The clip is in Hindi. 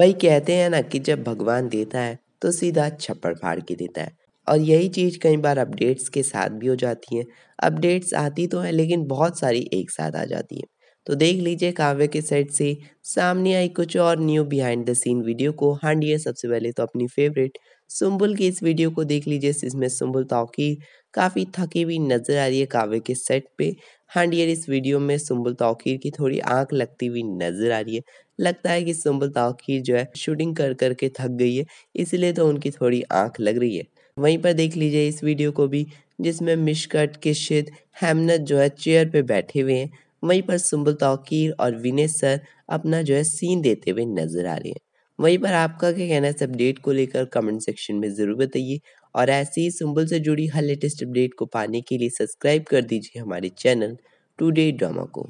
भाई कहते हैं ना कि जब भगवान देता है तो सीधा छप्पड़ फाड़ के देता है और यही चीज़ कई बार अपडेट्स के साथ भी हो जाती है अपडेट्स आती तो हैं लेकिन बहुत सारी एक साथ आ जाती है तो देख लीजिए काव्य के सेट से सामने आई कुछ और new behind the scene video को हांडिए सबसे पहले तो अपनी फेवरेट सुम्बुल की इस वीडियो को देख लीजिए जिसमें सुम्बुल तौकीर काफ़ी थकी हुई नज़र आ रही है काव्य के सेट पे हांडियर इस वीडियो में सुम्बुल तौकीर की थोड़ी आंख लगती हुई नज़र आ रही है लगता है कि सुम्बुल तौकीर जो है शूटिंग कर करके थक गई है इसलिए तो उनकी थोड़ी आंख लग रही है वहीं पर देख लीजिए इस वीडियो को भी जिसमें मिशकट किशित हेमनत जो है चेयर पे बैठे हुए हैं वहीं पर सुम्बुल तौकीर और विनय सर अपना जो है सीन देते हुए नजर आ रहे हैं वहीं पर आपका क्या कहना है इस अपडेट को लेकर कमेंट सेक्शन में ज़रूर बताइए और ऐसी ही सुम्बुल से जुड़ी हर लेटेस्ट अपडेट को पाने के लिए सब्सक्राइब कर दीजिए हमारे चैनल टुडे ड्रामा को